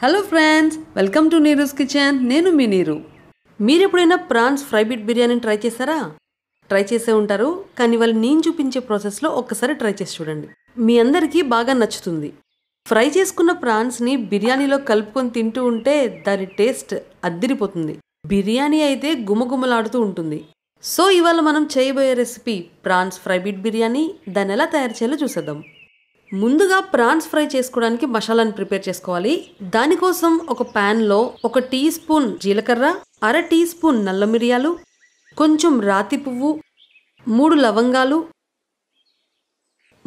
hello friends welcome to Neeru's kitchen నేను మీ నీరు మీరు ఎప్పుడైనా ప్రాన్స్ ఫ్రై బిట్ బిర్యానీని ట్రై చేశారా ట్రై చేసే ఉంటారు కానీ వాళ్ళు నేను చూపించే ప్రాసెస్లో ఒక్కసారి ట్రై చేసి చూడండి మీ అందరికీ బాగా నచ్చుతుంది ఫ్రై చేసుకున్న ప్రాన్స్ని బిర్యానీలో కలుపుకొని తింటూ ఉంటే దాని టేస్ట్ అద్దిరిపోతుంది బిర్యానీ అయితే గుమగుమలాడుతూ ఉంటుంది సో ఇవాళ మనం చేయబోయే recipe prawns fry bit biryani దాన్ని ఎలా తయారు చేయాలో చూసేద్దాం ముందుగా ప్రాన్స్ ఫ్రై చేసుకోవడానికి మసాలాను ప్రిపేర్ చేసుకోవాలి దానికోసం ఒక ప్యాన్లో ఒక టీ స్పూన్ జీలకర్ర అర టీ స్పూన్ నల్ల మిరియాలు కొంచెం రాతి పువ్వు మూడు లవంగాలు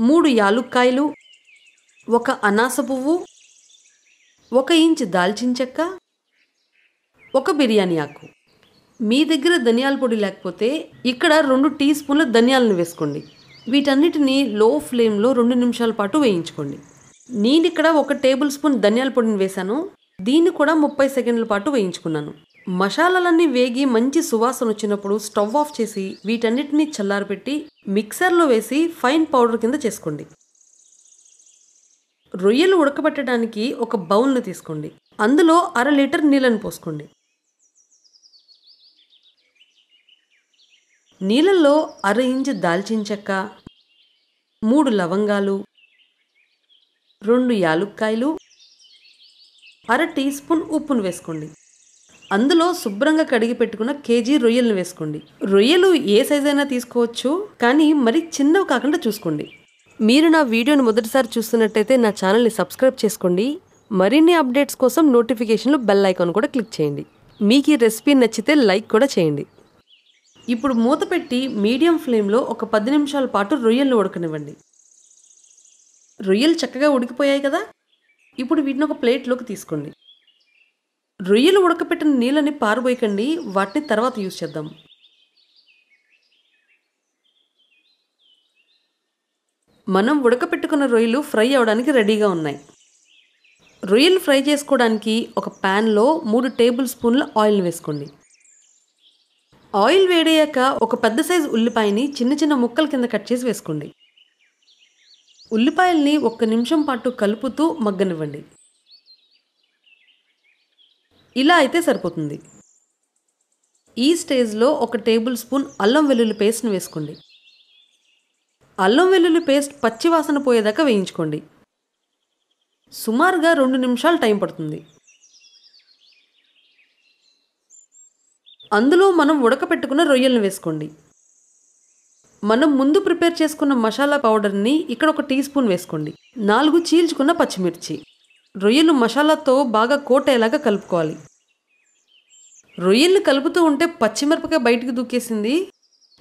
మూడు యాలుక్కాయలు ఒక అనాస పువ్వు ఒక ఇంచ్ దాల్చిన చెక్క ఒక బిర్యానీ ఆకు మీ దగ్గర ధనియాల పొడి లేకపోతే ఇక్కడ రెండు టీ స్పూన్ల ధనియాలను వేసుకోండి వీటన్నిటిని లో ఫ్లేమ్లో రెండు నిమిషాల పాటు వేయించుకోండి నేను ఇక్కడ ఒక టేబుల్ స్పూన్ ధనియాల పొడిని వేశాను దీన్ని కూడా ముప్పై సెకండ్ల పాటు వేయించుకున్నాను మసాలాలన్నీ వేగి మంచి సువాసన వచ్చినప్పుడు స్టవ్ ఆఫ్ చేసి వీటన్నిటిని చల్లారపెట్టి మిక్సర్లో వేసి ఫైన్ పౌడర్ కింద చేసుకోండి రొయ్యలు ఉడకబెట్టడానికి ఒక బౌల్ను తీసుకోండి అందులో అర లీటర్ నీళ్ళని పోసుకోండి నీళ్ళల్లో అర ఇంచు దాల్చిన చెక్క మూడు లవంగాలు రెండు యాలుక్కాయలు అర టీ స్పూన్ ఉప్పును వేసుకోండి అందులో శుభ్రంగా కడిగి పెట్టుకున్న కేజీ రొయ్యలను వేసుకోండి రొయ్యలు ఏ సైజ్ అయినా తీసుకోవచ్చు కానీ మరి చిన్నవి కాకుండా చూసుకోండి మీరు నా వీడియోను మొదటిసారి చూస్తున్నట్టయితే నా ఛానల్ని సబ్స్క్రైబ్ చేసుకోండి మరిన్ని అప్డేట్స్ కోసం నోటిఫికేషన్లు బెల్ ఐకాన్ కూడా క్లిక్ చేయండి మీకు ఈ రెసిపీ నచ్చితే లైక్ కూడా చేయండి ఇప్పుడు మూత పెట్టి మీడియం ఫ్లేమ్లో ఒక పది నిమిషాల పాటు రొయ్యలు ఉడకనివ్వండి రొయ్యలు చక్కగా ఉడికిపోయాయి కదా ఇప్పుడు వీటిని ఒక ప్లేట్లోకి తీసుకోండి రొయ్యలు ఉడకపెట్టిన నీళ్ళని పారబోయకండి వాటిని తర్వాత యూజ్ చేద్దాం మనం ఉడకపెట్టుకున్న రొయ్యలు ఫ్రై అవడానికి రెడీగా ఉన్నాయి రొయ్యలు ఫ్రై చేసుకోవడానికి ఒక ప్యాన్లో మూడు టేబుల్ స్పూన్ల ఆయిల్ వేసుకోండి ఆయిల్ వేడయ్యాక ఒక పెద్ద సైజు ఉల్లిపాయని చిన్న చిన్న ముక్కల కింద కట్ చేసి వేసుకోండి ఉల్లిపాయల్ని ఒక్క నిమిషం పాటు కలుపుతూ మగ్గనివ్వండి ఇలా అయితే సరిపోతుంది ఈ స్టేజ్లో ఒక టేబుల్ స్పూన్ అల్లం వెల్లుల్లి పేస్ట్ని వేసుకోండి అల్లం వెల్లుల్లి పేస్ట్ పచ్చివాసన పోయేదాకా వేయించుకోండి సుమారుగా రెండు నిమిషాలు టైం పడుతుంది అందులో మనం ఉడకపెట్టుకున్న రొయ్యలను వేసుకోండి మనం ముందు ప్రిపేర్ చేసుకున్న మసాలా పౌడర్ని ఇక్కడ ఒక టీ స్పూన్ వేసుకోండి నాలుగు చీల్చుకున్న పచ్చిమిర్చి రొయ్యలు మసాలాతో బాగా కోటేలాగా కలుపుకోవాలి రొయ్యలు కలుపుతూ ఉంటే పచ్చిమిరపకాయ బయటికి దూకేసింది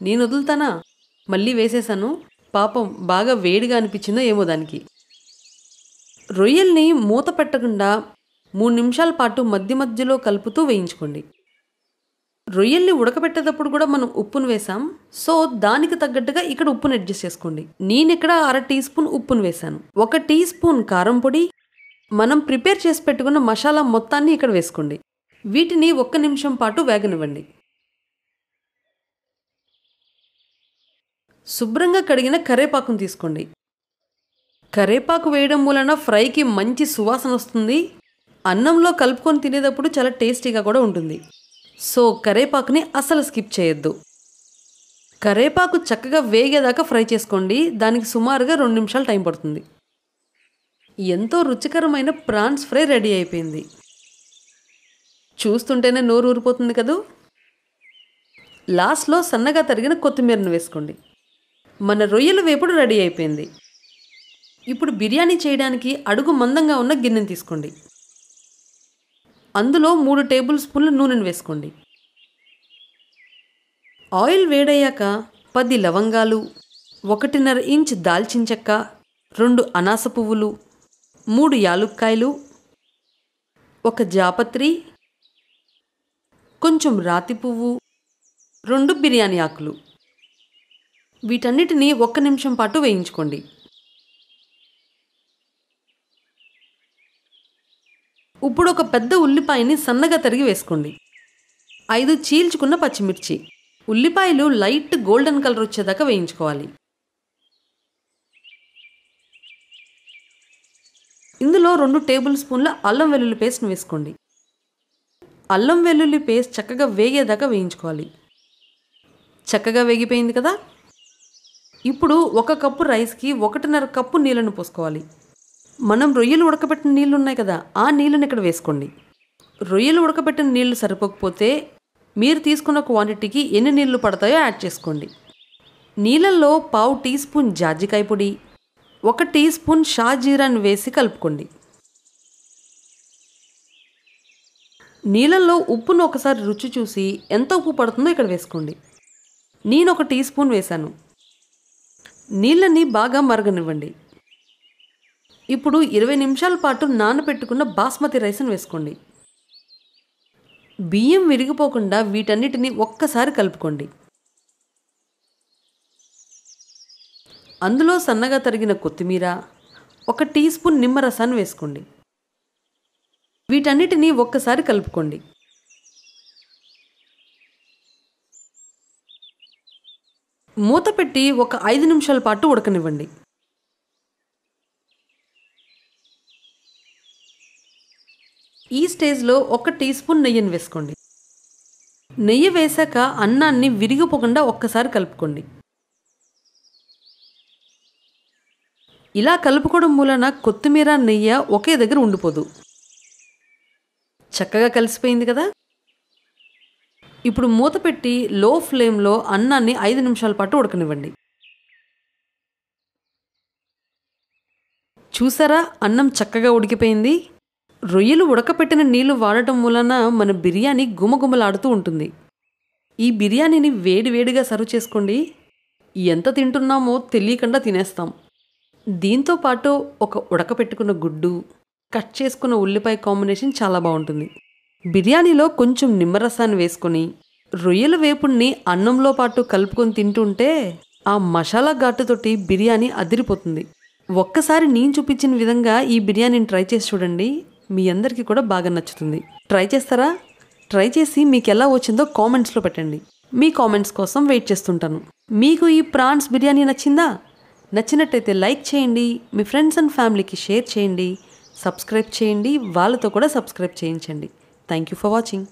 నేను వదులుతానా మళ్ళీ వేసేసాను పాపం బాగా వేడిగా అనిపించిందో ఏమో దానికి రొయ్యల్ని మూత పెట్టకుండా మూడు నిమిషాల పాటు మధ్య మధ్యలో కలుపుతూ వేయించుకోండి రొయ్యల్ని ఉడకబెట్టేటప్పుడు కూడా మనం ఉప్పును వేసాం సో దానికి తగ్గట్టుగా ఇక్కడ ఉప్పును అడ్జస్ట్ చేసుకోండి నేను ఇక్కడ అర టీ స్పూన్ ఉప్పును వేశాను ఒక టీ స్పూన్ కారం పొడి మనం ప్రిపేర్ చేసి పెట్టుకున్న మసాలా మొత్తాన్ని ఇక్కడ వేసుకోండి వీటిని ఒక్క నిమిషం పాటు వేగనివ్వండి శుభ్రంగా కడిగిన కరేపాకును తీసుకోండి కరేపాకు వేయడం వలన ఫ్రైకి మంచి సువాసన వస్తుంది అన్నంలో కలుపుకొని తినేటప్పుడు చాలా టేస్టీగా కూడా ఉంటుంది సో కరేపాకుని అసలు స్కిప్ చేయొద్దు కరేపాకు చక్కగా వేగేదాకా ఫ్రై చేసుకోండి దానికి సుమారుగా రెండు నిమిషాలు టైం పడుతుంది ఎంతో రుచికరమైన ప్రాన్స్ ఫ్రై రెడీ అయిపోయింది చూస్తుంటేనే నోరు ఊరిపోతుంది కదూ లాస్ట్లో సన్నగా తరిగిన కొత్తిమీరను వేసుకోండి మన రొయ్యల వేపుడు రెడీ అయిపోయింది ఇప్పుడు బిర్యానీ చేయడానికి అడుగు మందంగా ఉన్న గిన్నెని తీసుకోండి అందులో మూడు టేబుల్ స్పూన్ల నూనెను వేసుకోండి ఆయిల్ వేడయ్యాక పది లవంగాలు ఒకటిన్నర ఇంచ్ దాల్చిన చెక్క రెండు అనాస పువ్వులు మూడు యాలుక్కాయలు ఒక జాపత్రి కొంచెం రాతి పువ్వు రెండు బిర్యానీ ఆకులు వీటన్నిటిని ఒక్క నిమిషం పాటు వేయించుకోండి ఇప్పుడు ఒక పెద్ద ఉల్లిపాయని సన్నగా తరిగి వేసుకోండి ఐదు చీల్చుకున్న పచ్చిమిర్చి ఉల్లిపాయలు లైట్ గోల్డెన్ కలర్ వచ్చేదాకా వేయించుకోవాలి ఇందులో రెండు టేబుల్ స్పూన్ల అల్లం వెల్లుల్లి పేస్ట్ని వేసుకోండి అల్లం వెల్లుల్లి పేస్ట్ చక్కగా వేగేదాకా వేయించుకోవాలి చక్కగా వేగిపోయింది కదా ఇప్పుడు ఒక కప్పు రైస్కి ఒకటిన్నర కప్పు నీళ్ళను పోసుకోవాలి మనం రొయ్యలు ఉడకబెట్టిన నీళ్ళు ఉన్నాయి కదా ఆ నీళ్ళని ఇక్కడ వేసుకోండి రొయ్యలు ఉడకబెట్టిన నీళ్లు సరిపోకపోతే మీరు తీసుకున్న క్వాంటిటీకి ఎన్ని నీళ్లు పడతాయో యాడ్ చేసుకోండి నీళ్ళల్లో పావు టీ స్పూన్ జాజికాయ పొడి ఒక టీ స్పూన్ షాజీరాను వేసి కలుపుకోండి నీళ్ళల్లో ఉప్పును ఒకసారి రుచి చూసి ఎంత ఉప్పు పడుతుందో ఇక్కడ వేసుకోండి నేను ఒక టీ స్పూన్ వేశాను నీళ్ళని బాగా మరగనివ్వండి ఇప్పుడు ఇరవై నిమిషాల పాటు నానబెట్టుకున్న బాస్మతి రైస్ను వేసుకోండి బియ్యం విరిగిపోకుండా వీటన్నిటిని ఒక్కసారి కలుపుకోండి అందులో సన్నగా తరిగిన కొత్తిమీర ఒక టీ స్పూన్ నిమ్మరసాన్ని వేసుకోండి వీటన్నిటిని ఒక్కసారి కలుపుకోండి మూత పెట్టి ఒక ఐదు నిమిషాల పాటు ఉడకనివ్వండి స్టేజ్లో ఒక టీ స్పూన్ నెయ్యిని వేసుకోండి నెయ్యి వేశాక అన్నాన్ని విరిగిపోకుండా ఒక్కసారి కలుపుకోండి ఇలా కలుపుకోవడం మూలన కొత్తిమీర నెయ్యి ఒకే దగ్గర ఉండిపోదు చక్కగా కలిసిపోయింది కదా ఇప్పుడు మూత పెట్టి లో ఫ్లేమ్లో అన్నాన్ని ఐదు నిమిషాల పాటు ఉడకనివ్వండి చూసారా అన్నం చక్కగా ఉడికిపోయింది రొయ్యలు ఉడకపెట్టిన నీళ్లు వాడటం వలన మన బిర్యానీ గుమగుమలాడుతూ ఉంటుంది ఈ బిర్యానీని వేడివేడిగా సర్వ్ చేసుకోండి ఎంత తింటున్నామో తెలియకుండా తినేస్తాం దీంతో పాటు ఒక ఉడకపెట్టుకున్న గుడ్డు కట్ చేసుకున్న ఉల్లిపాయ కాంబినేషన్ చాలా బాగుంటుంది బిర్యానీలో కొంచెం నిమ్మరసాన్ని వేసుకొని రొయ్యల వేపుణ్ణి అన్నంలో పాటు కలుపుకొని తింటుంటే ఆ మసాలా ఘాటుతోటి బిర్యానీ అదిరిపోతుంది ఒక్కసారి నేను చూపించిన విధంగా ఈ బిర్యానీని ట్రై చేసి చూడండి మీ అందరికీ కూడా బాగా నచ్చుతుంది ట్రై చేస్తారా ట్రై చేసి మీకు ఎలా వచ్చిందో కామెంట్స్లో పెట్టండి మీ కామెంట్స్ కోసం వెయిట్ చేస్తుంటాను మీకు ఈ ప్రాన్స్ బిర్యానీ నచ్చిందా నచ్చినట్టయితే లైక్ చేయండి మీ ఫ్రెండ్స్ అండ్ ఫ్యామిలీకి షేర్ చేయండి సబ్స్క్రైబ్ చేయండి వాళ్ళతో కూడా సబ్స్క్రైబ్ చేయించండి థ్యాంక్ యూ ఫర్ వాచింగ్